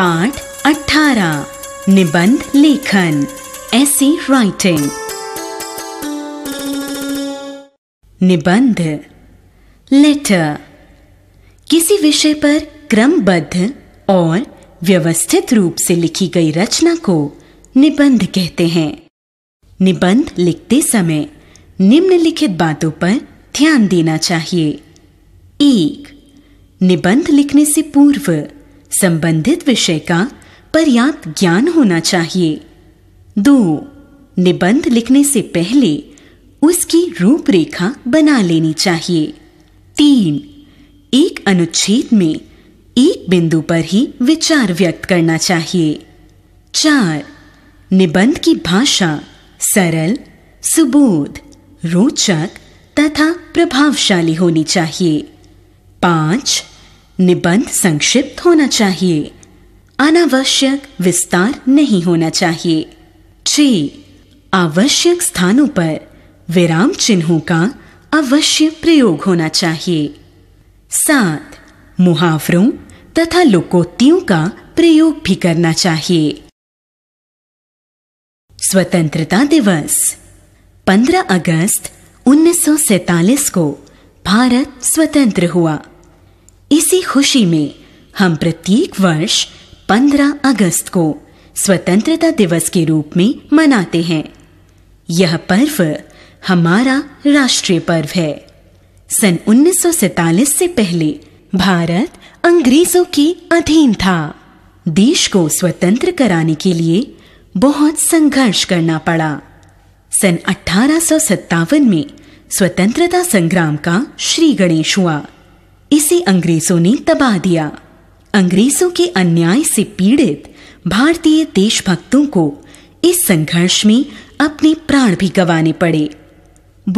पाठ अठारह निबंध लेखन ऐसी राइटिंग निबंध लेटर किसी विषय पर क्रमबद्ध और व्यवस्थित रूप से लिखी गई रचना को निबंध कहते हैं निबंध लिखते समय निम्नलिखित बातों पर ध्यान देना चाहिए एक निबंध लिखने से पूर्व संबंधित विषय का पर्याप्त ज्ञान होना चाहिए दो निबंध लिखने से पहले उसकी रूपरेखा बना लेनी चाहिए तीन एक अनुच्छेद में एक बिंदु पर ही विचार व्यक्त करना चाहिए चार निबंध की भाषा सरल सुबोध रोचक तथा प्रभावशाली होनी चाहिए पांच निबंध संक्षिप्त होना चाहिए अनावश्यक विस्तार नहीं होना चाहिए छ आवश्यक स्थानों पर विराम चिन्हों का अवश्य प्रयोग होना चाहिए सात मुहावरों तथा लोकोक्तियों का प्रयोग भी करना चाहिए स्वतंत्रता दिवस 15 अगस्त 1947 को भारत स्वतंत्र हुआ इसी खुशी में हम प्रत्येक वर्ष 15 अगस्त को स्वतंत्रता दिवस के रूप में मनाते हैं यह पर्व हमारा राष्ट्रीय पर्व है सन 1947 से पहले भारत अंग्रेजों के अधीन था देश को स्वतंत्र कराने के लिए बहुत संघर्ष करना पड़ा सन अठारह में स्वतंत्रता संग्राम का श्री गणेश हुआ इसे अंग्रेजों ने तबाह दिया अंग्रेजों के अन्याय से पीड़ित भारतीय देशभक्तों को इस संघर्ष में अपने प्राण भी गंवाने पड़े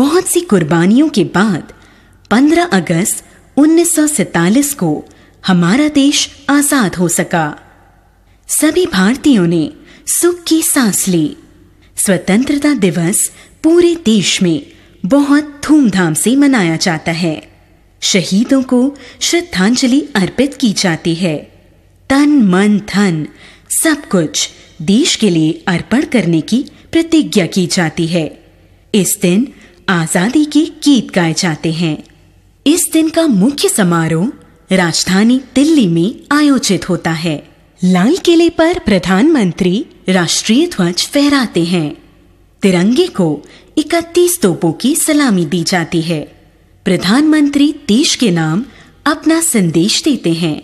बहुत सी कुर्बानियों के बाद 15 अगस्त उन्नीस को हमारा देश आजाद हो सका सभी भारतीयों ने सुख की सांस ली स्वतंत्रता दिवस पूरे देश में बहुत धूमधाम से मनाया जाता है शहीदों को श्रद्धांजलि अर्पित की जाती है तन मन धन सब कुछ देश के लिए अर्पण करने की प्रतिज्ञा की जाती है इस दिन आजादी के गीत गाए जाते हैं इस दिन का मुख्य समारोह राजधानी दिल्ली में आयोजित होता है लाल किले पर प्रधानमंत्री राष्ट्रीय ध्वज फहराते हैं तिरंगे को इकतीस तोपों की सलामी दी जाती है प्रधानमंत्री देश के नाम अपना संदेश देते हैं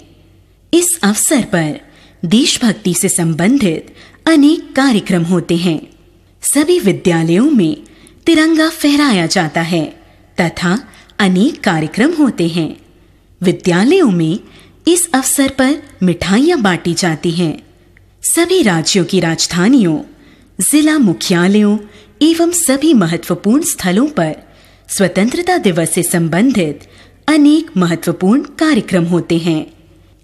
इस अवसर पर देशभक्ति से संबंधित अनेक कार्यक्रम होते हैं सभी विद्यालयों में तिरंगा फहराया जाता है तथा अनेक कार्यक्रम होते हैं विद्यालयों में इस अवसर पर मिठाइयाँ बांटी जाती हैं सभी राज्यों की राजधानियों जिला मुख्यालयों एवं सभी महत्वपूर्ण स्थलों पर स्वतंत्रता दिवस से संबंधित अनेक महत्वपूर्ण कार्यक्रम होते हैं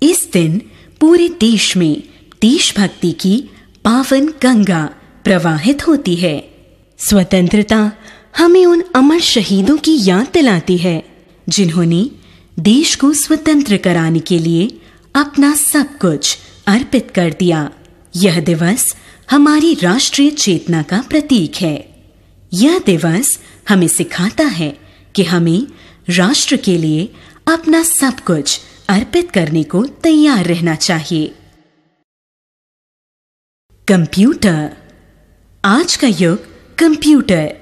इस दिन पूरे देश में देशभक्ति की पावन गंगा प्रवाहित होती है स्वतंत्रता हमें उन अमर शहीदों की याद दिलाती है जिन्होंने देश को स्वतंत्र कराने के लिए अपना सब कुछ अर्पित कर दिया यह दिवस हमारी राष्ट्रीय चेतना का प्रतीक है यह दिवस हमें सिखाता है कि हमें राष्ट्र के लिए अपना सब कुछ अर्पित करने को तैयार रहना चाहिए कंप्यूटर आज का युग कंप्यूटर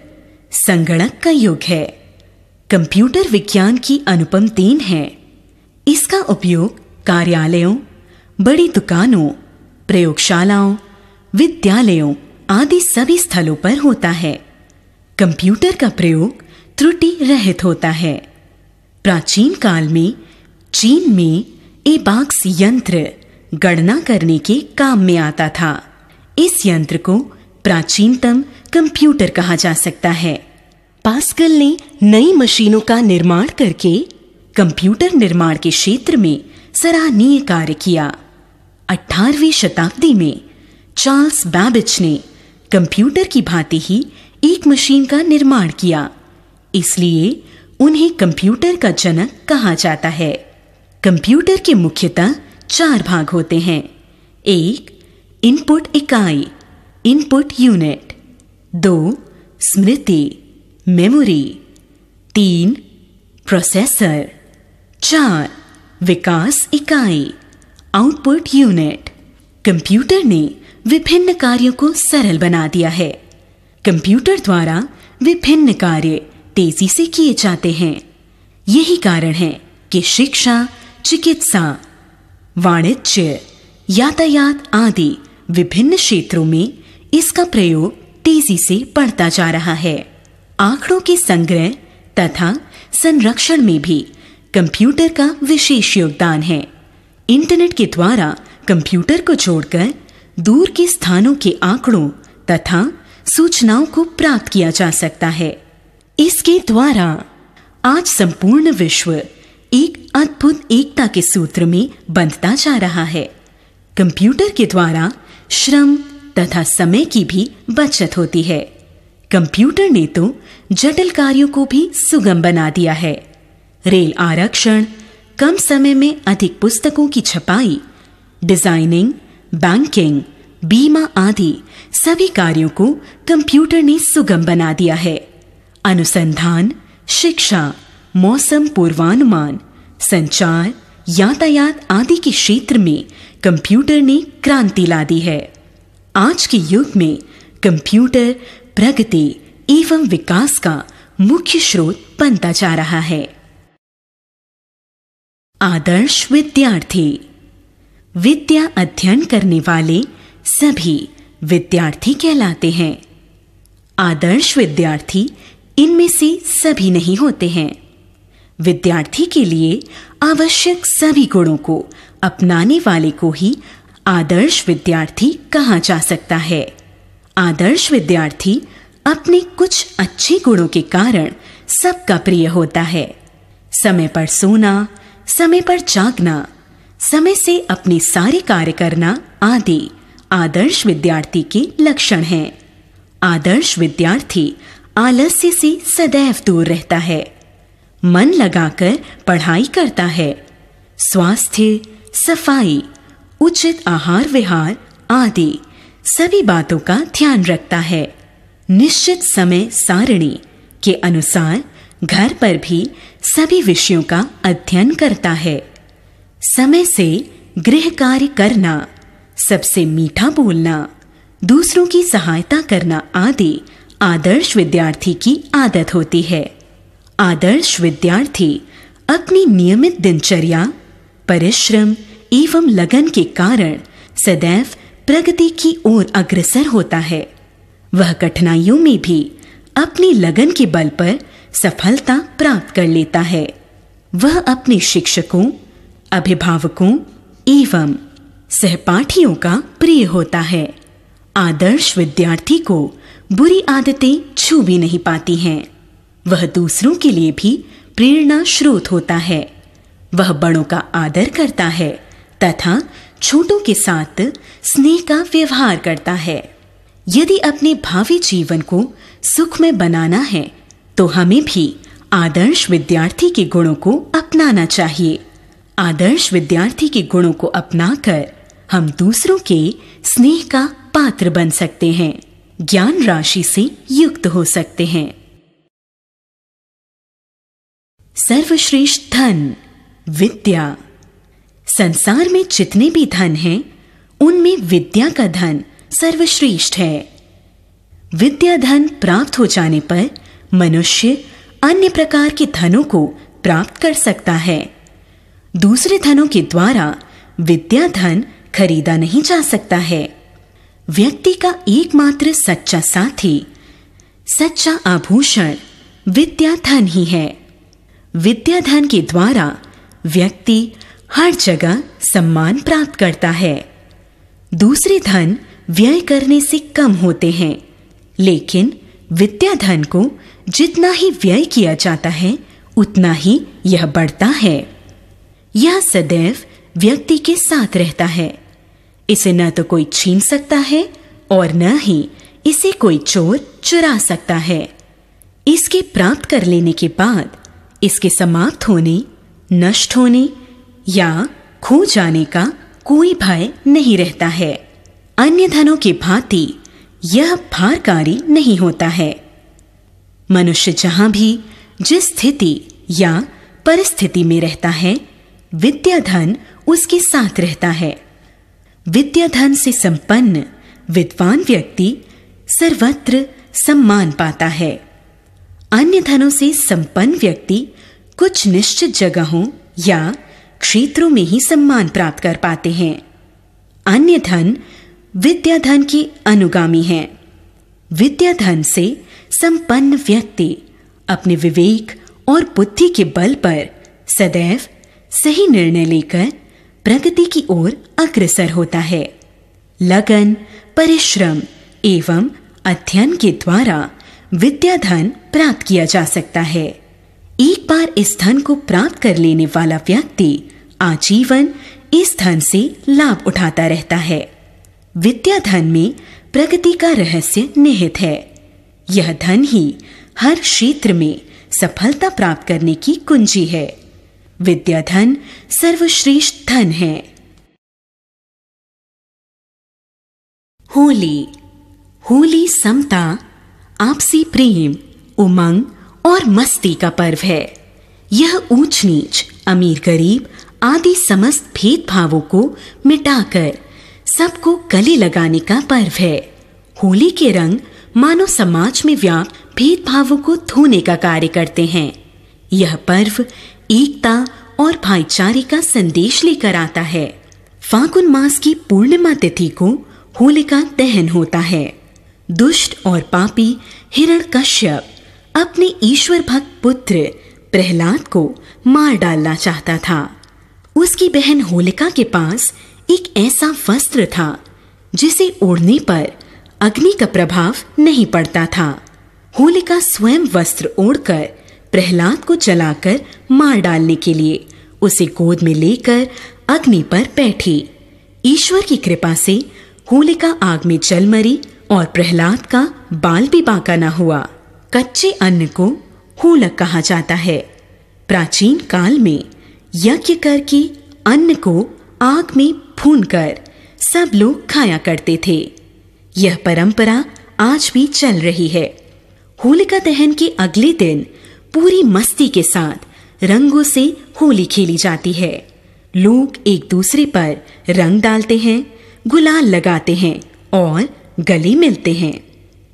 संगणक का युग है कंप्यूटर विज्ञान की अनुपम देन है इसका उपयोग कार्यालयों बड़ी दुकानों प्रयोगशालाओं विद्यालयों आदि सभी स्थलों पर होता है कंप्यूटर का प्रयोग त्रुटि रहित होता है प्राचीन काल में चीन में ए बाक्स यंत्र गणना करने के काम में आता था इस यंत्र को प्राचीनतम कंप्यूटर कहा जा सकता है पास्कल ने नई मशीनों का निर्माण करके कंप्यूटर निर्माण के क्षेत्र में सराहनीय कार्य किया 18वीं शताब्दी में चार्ल्स बैबिच ने कंप्यूटर की भांति ही एक मशीन का निर्माण किया इसलिए उन्हें कंप्यूटर का जनक कहा जाता है कंप्यूटर के मुख्यतः चार भाग होते हैं एक इनपुट इकाई इनपुट यूनिट दो स्मृति मेमोरी तीन प्रोसेसर चार विकास इकाई आउटपुट यूनिट कंप्यूटर ने विभिन्न कार्यों को सरल बना दिया है कंप्यूटर द्वारा विभिन्न कार्य तेजी से किए जाते हैं यही कारण है कि शिक्षा चिकित्सा वाणिज्य यातायात आदि विभिन्न क्षेत्रों में इसका प्रयोग तेजी से बढ़ता जा रहा है आंकड़ों के संग्रह तथा संरक्षण में भी कंप्यूटर का विशेष योगदान है इंटरनेट के द्वारा कंप्यूटर को जोड़कर दूर के स्थानों के आंकड़ों तथा सूचनाओं को प्राप्त किया जा सकता है इसके द्वारा आज संपूर्ण विश्व एक अद्भुत एकता के सूत्र में बंधता जा रहा है कंप्यूटर के द्वारा श्रम तथा समय की भी बचत होती है कंप्यूटर ने तो जटिल कार्यों को भी सुगम बना दिया है रेल आरक्षण कम समय में अधिक पुस्तकों की छपाई डिजाइनिंग बैंकिंग बीमा आदि सभी कार्यों को कंप्यूटर ने सुगम बना दिया है अनुसंधान शिक्षा मौसम पूर्वानुमान संचार यातायात आदि के क्षेत्र में कंप्यूटर ने क्रांति ला दी है आज के युग में कंप्यूटर प्रगति एवं विकास का मुख्य स्रोत बनता जा रहा है आदर्श विद्यार्थी विद्या अध्ययन करने वाले सभी विद्यार्थी कहलाते हैं आदर्श विद्यार्थी इनमें से सभी नहीं होते हैं विद्यार्थी के लिए आवश्यक सभी गुणों को अपनाने वाले को ही आदर्श विद्यार्थी कहा जा सकता है आदर्श विद्यार्थी अपने कुछ अच्छे गुणों के कारण सबका प्रिय होता है समय पर सोना समय पर जागना समय से अपने सारे कार्य करना आदि आदर्श विद्यार्थी के लक्षण हैं आदर्श विद्यार्थी आलस्य से सदैव दूर रहता है मन लगाकर पढ़ाई करता है स्वास्थ्य सफाई उचित आहार विहार आदि सभी बातों का ध्यान रखता है निश्चित समय सारणी के अनुसार घर पर भी सभी विषयों का अध्ययन करता है समय से गृह कार्य करना सबसे मीठा बोलना दूसरों की सहायता करना आदि आदर्श विद्यार्थी की आदत होती है आदर्श विद्यार्थी अपनी नियमित दिनचर्या परिश्रम एवं लगन के कारण सदैव प्रगति की ओर अग्रसर होता है वह कठिनाइयों में भी अपनी लगन के बल पर सफलता प्राप्त कर लेता है वह अपने शिक्षकों अभिभावकों एवं सहपाठियों का प्रिय होता है आदर्श विद्यार्थी को बुरी आदतें छू भी नहीं पाती हैं वह दूसरों के लिए भी प्रेरणा स्रोत होता है वह बड़ों का आदर करता है तथा छोटों के साथ स्नेह का व्यवहार करता है यदि अपने भावी जीवन को सुख में बनाना है तो हमें भी आदर्श विद्यार्थी के गुणों को अपनाना चाहिए आदर्श विद्यार्थी के गुणों को अपनाकर हम दूसरों के स्नेह का पात्र बन सकते हैं ज्ञान राशि से युक्त हो सकते हैं सर्वश्रेष्ठ धन विद्या संसार में जितने भी धन हैं उनमें विद्या का धन सर्वश्रेष्ठ है विद्या धन प्राप्त हो जाने पर मनुष्य अन्य प्रकार के धनों को प्राप्त कर सकता है दूसरे धनों के द्वारा विद्या धन खरीदा नहीं जा सकता है व्यक्ति का एकमात्र सच्चा साथी सच्चा आभूषण विद्या धन ही है विद्या धन के द्वारा व्यक्ति हर जगह सम्मान प्राप्त करता है दूसरे धन व्यय करने से कम होते हैं लेकिन विद्या धन को जितना ही व्यय किया जाता है उतना ही यह बढ़ता है यह सदैव व्यक्ति के साथ रहता है इसे न तो कोई छीन सकता है और न ही इसे कोई चोर चुरा सकता है इसके प्राप्त कर लेने के बाद इसके समाप्त होने नष्ट होने या खो जाने का कोई भय नहीं रहता है अन्य धनों की भांति यह भारकारी नहीं होता है मनुष्य जहां भी जिस स्थिति या परिस्थिति में रहता है विद्या धन उसके साथ रहता है विद्या धन से संपन्न विद्वान व्यक्ति सर्वत्र सम्मान पाता है अन्य धनों से संपन्न व्यक्ति कुछ निश्चित जगहों या क्षेत्रों में ही सम्मान प्राप्त कर पाते हैं अन्य धन विद्या धन की अनुगामी है विद्या धन से संपन्न व्यक्ति अपने विवेक और बुद्धि के बल पर सदैव सही निर्णय लेकर प्रगति की ओर अग्रसर होता है लगन परिश्रम एवं अध्ययन के द्वारा विद्या धन प्राप्त किया जा सकता है एक बार इस धन को प्राप्त कर लेने वाला व्यक्ति आजीवन इस धन से लाभ उठाता रहता है विद्या धन में प्रगति का रहस्य निहित है यह धन ही हर क्षेत्र में सफलता प्राप्त करने की कुंजी है विद्या धन सर्वश्रेष्ठ धन है होली होली समता आपसी प्रेम उमंग और मस्ती का पर्व है यह ऊंच नीच अमीर गरीब आदि समस्त भेदभावों को मिटाकर सबको गले लगाने का पर्व है होली के रंग मानव समाज में व्याप्त भेदभावों को धोने का कार्य करते हैं यह पर्व एकता और भाईचारे का संदेश लेकर आता है फागुन मास की पूर्णिमा तिथि को होलिका दहन होता है दुष्ट और पापी हिरण कश्यप अपने ईश्वर भक्त पुत्र प्रहलाद को मार डालना चाहता था उसकी बहन होलिका के पास एक ऐसा वस्त्र था जिसे ओढ़ने पर अग्नि का प्रभाव नहीं पड़ता था होलिका स्वयं वस्त्र ओढ़कर प्रहलाद को जलाकर मार डालने के लिए उसे गोद में लेकर अग्नि पर बैठी ईश्वर की कृपा से होलिका आग में जल मरी और प्रहलाद का बाल भी बाका ना हुआ कच्चे अन्न को होलक कहा जाता है प्राचीन काल में यज्ञ करके अन्न को आग में कर सब लोग खाया करते थे यह परंपरा आज भी चल रही है होलिका दहन के अगले दिन पूरी मस्ती के साथ रंगों से होली खेली जाती है लोग एक दूसरे पर रंग डालते हैं गुलाल लगाते हैं और गले मिलते हैं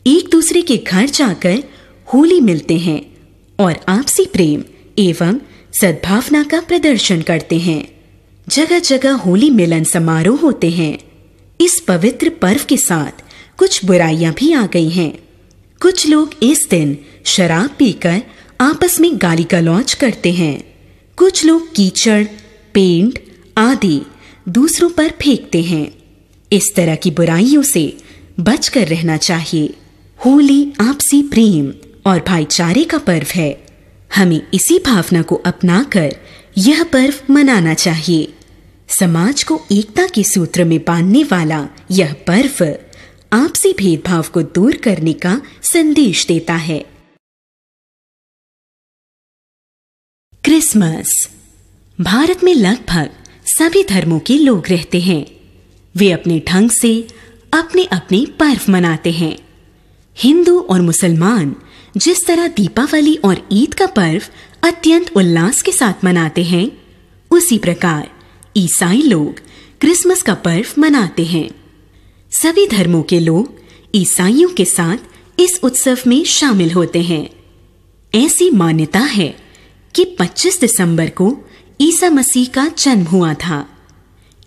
एक दूसरे के घर जाकर होली मिलते हैं और आपसी प्रेम एवं सद्भावना का प्रदर्शन करते हैं जगह जगह होली मिलन समारोह होते हैं इस पवित्र पर्व के साथ कुछ बुराइयां भी आ गई हैं कुछ लोग इस दिन शराब पीकर आपस में गाली गलौज करते हैं कुछ लोग कीचड़ पेंट आदि दूसरों पर फेंकते हैं इस तरह की बुराइयों से बचकर रहना चाहिए होली आपसी प्रेम और भाईचारे का पर्व है हमें इसी भावना को अपनाकर यह पर्व मनाना चाहिए समाज को एकता के सूत्र में बांधने वाला यह पर्व आपसी भेदभाव को दूर करने का संदेश देता है क्रिसमस भारत में लगभग सभी धर्मों के लोग रहते हैं वे अपने ढंग से अपने अपने पर्व मनाते हैं हिंदू और मुसलमान जिस तरह दीपावली और ईद का पर्व अत्यंत उल्लास के साथ मनाते हैं उसी प्रकार ईसाई लोग क्रिसमस का पर्व मनाते हैं सभी धर्मों के लोग ईसाइयों के साथ इस उत्सव में शामिल होते हैं ऐसी मान्यता है कि 25 दिसंबर को ईसा मसीह का जन्म हुआ था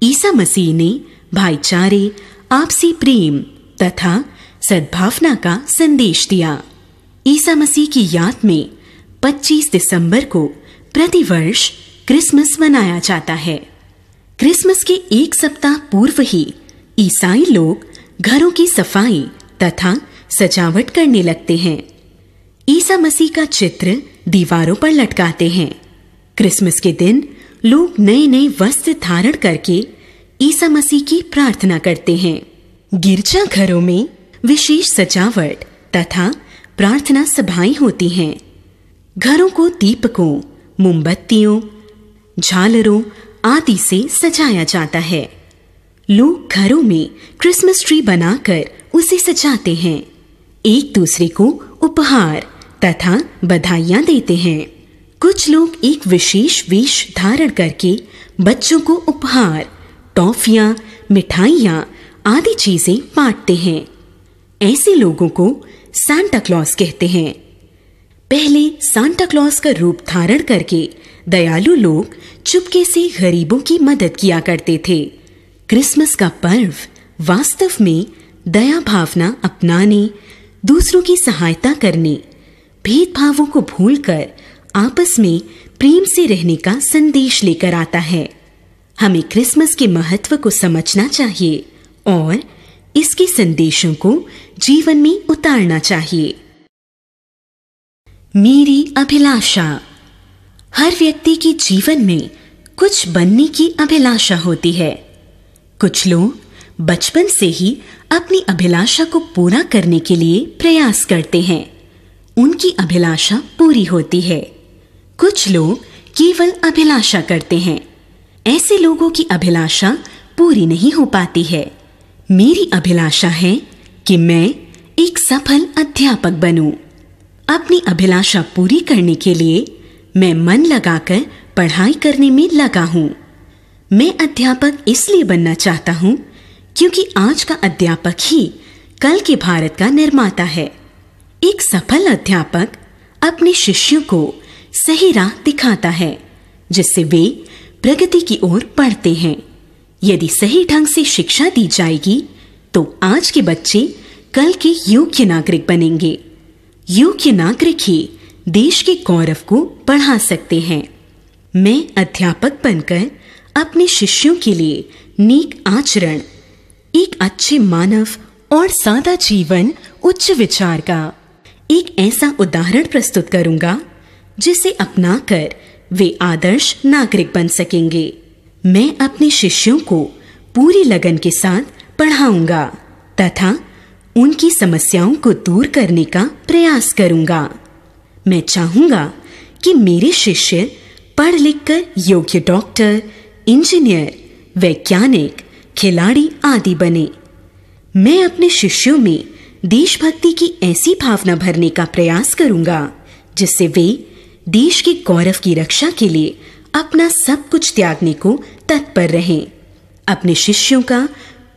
ईसा मसीह ने भाईचारे आपसी प्रेम तथा सद्भावना का संदेश दिया ईसा मसीह की याद में 25 दिसंबर को प्रतिवर्ष क्रिसमस मनाया जाता है क्रिसमस के एक सप्ताह पूर्व ही ईसाई लोग घरों की सफाई तथा सजावट करने लगते हैं ईसा मसीह का चित्र दीवारों पर लटकाते हैं क्रिसमस के दिन लोग नए नए वस्त्र धारण करके ईसा मसीह की प्रार्थना करते हैं गिरजा घरों में विशेष सजावट तथा प्रार्थना सभाएं होती हैं घरों को दीपकों मोमबत्तियों झालरों आदि से सजाया जाता है लोग घरों में क्रिसमस ट्री बनाकर उसे सजाते हैं एक दूसरे को उपहार तथा बधाइयाँ देते हैं कुछ लोग एक विशेष वेश धारण करके बच्चों को उपहार टॉफियाँ मिठाइयाँ आदि चीजें बांटते हैं ऐसे लोगों को सांता क्लॉस कहते हैं पहले सांता क्लॉज का रूप धारण करके दयालु लोग चुपके से गरीबों की मदद किया करते थे क्रिसमस का पर्व वास्तव में दया भावना अपनाने दूसरों की सहायता करने भेदभावों को भूलकर आपस में प्रेम से रहने का संदेश लेकर आता है हमें क्रिसमस के महत्व को समझना चाहिए और इसके संदेशों को जीवन में उतारना चाहिए मेरी अभिलाषा हर व्यक्ति के जीवन में कुछ बनने की अभिलाषा होती है कुछ लोग बचपन से ही अपनी अभिलाषा को पूरा करने के लिए प्रयास करते हैं उनकी अभिलाषा पूरी होती है कुछ लोग केवल अभिलाषा करते हैं ऐसे लोगों की अभिलाषा पूरी नहीं हो पाती है मेरी अभिलाषा है कि मैं एक सफल अध्यापक बनूं। अपनी अभिलाषा पूरी करने के लिए मैं मन लगाकर पढ़ाई करने में लगा हूँ मैं अध्यापक इसलिए बनना चाहता हूँ क्योंकि आज का अध्यापक ही कल के भारत का निर्माता है एक सफल अध्यापक अपने शिष्यों को सही राह दिखाता है जिससे वे प्रगति की ओर बढ़ते हैं यदि सही ढंग से शिक्षा दी जाएगी तो आज के बच्चे कल के योग्य नागरिक बनेंगे योग्य नागरिक ही देश के गौरव को बढ़ा सकते हैं मैं अध्यापक बनकर अपने शिष्यों के लिए नेक आचरण एक अच्छे मानव और सादा जीवन उच्च विचार का एक ऐसा उदाहरण प्रस्तुत करूंगा जिसे अपनाकर वे आदर्श नागरिक बन सकेंगे मैं अपने शिष्यों को पूरी लगन के साथ पढ़ाऊंगा तथा उनकी समस्याओं को दूर करने का प्रयास करूंगा मैं चाहूंगा कि मेरे शिष्य पढ़ लिख कर योग्य डॉक्टर इंजीनियर वैज्ञानिक खिलाड़ी आदि बने मैं अपने शिष्यों में देशभक्ति की ऐसी भावना भरने का प्रयास करूंगा जिससे वे देश के गौरव की रक्षा के लिए अपना सब कुछ त्यागने को तत्पर रहें अपने शिष्यों का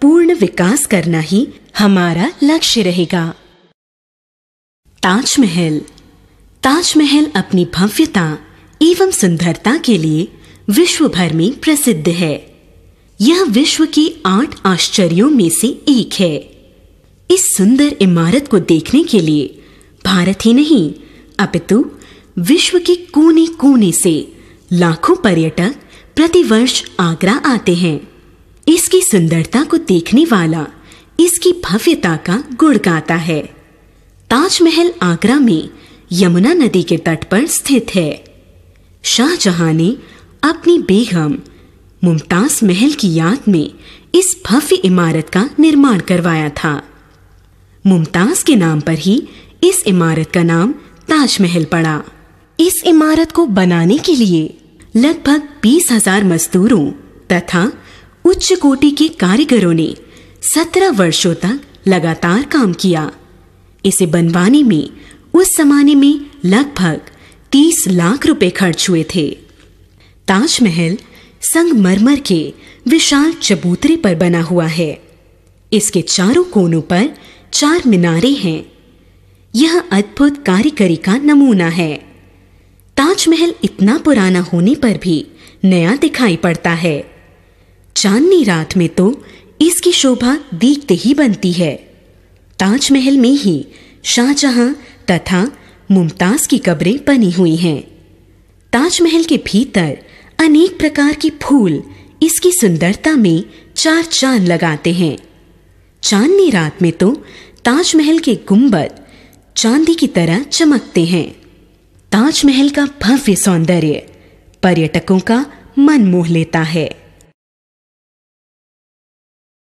पूर्ण विकास करना ही हमारा लक्ष्य रहेगा ताजमहल ताजमहल अपनी भव्यता एवं सुंदरता के लिए विश्व भर में प्रसिद्ध है यह विश्व के आठ आश्चर्यों में से एक है इस सुंदर इमारत को देखने के लिए भारत ही नहीं अपितु विश्व के कोने कोने से लाखों पर्यटक प्रतिवर्ष आगरा आते हैं इसकी सुंदरता को देखने वाला इसकी भव्यता का गुण गाता है ताजमहल आगरा में यमुना नदी के तट पर स्थित है शाहजहां ने अपनी बेगम मुमताज महल की याद में इस भव्य इमारत का निर्माण करवाया था मुमताज के नाम पर ही इस इमारत का नाम ताजमहल पड़ा इस इमारत को बनाने के लिए लगभग बीस हजार मजदूरों तथा उच्च कोटि के कारीगरों ने सत्रह वर्षों तक लगातार काम किया इसे बनवाने में उस जमाने में लगभग तीस लाख रुपए खर्च हुए थे ताजमहल संगमरमर के विशाल चबूतरे पर बना हुआ है इसके चारों कोनों पर चार मीनारे हैं यह अद्भुत कारीगरी का नमूना है ताजमहल इतना पुराना होने पर भी नया दिखाई पड़ता है चांदनी रात में तो इसकी शोभा देखते ही बनती है ताजमहल में ही शाहजहां तथा मुमताज की कब्रें बनी हुई हैं ताजमहल के भीतर अनेक प्रकार के फूल इसकी सुंदरता में चार चांद लगाते हैं चांदनी रात में तो ताजमहल के गुंबद चांदी की तरह चमकते हैं ताजमहल का भव्य सौंदर्य पर्यटकों का मन मोह लेता है